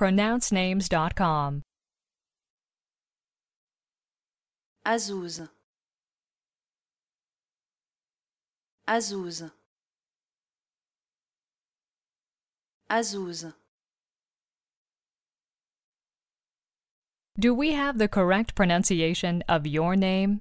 pronouncenames.com. Azuz. Azuz. Azuz. Do we have the correct pronunciation of your name?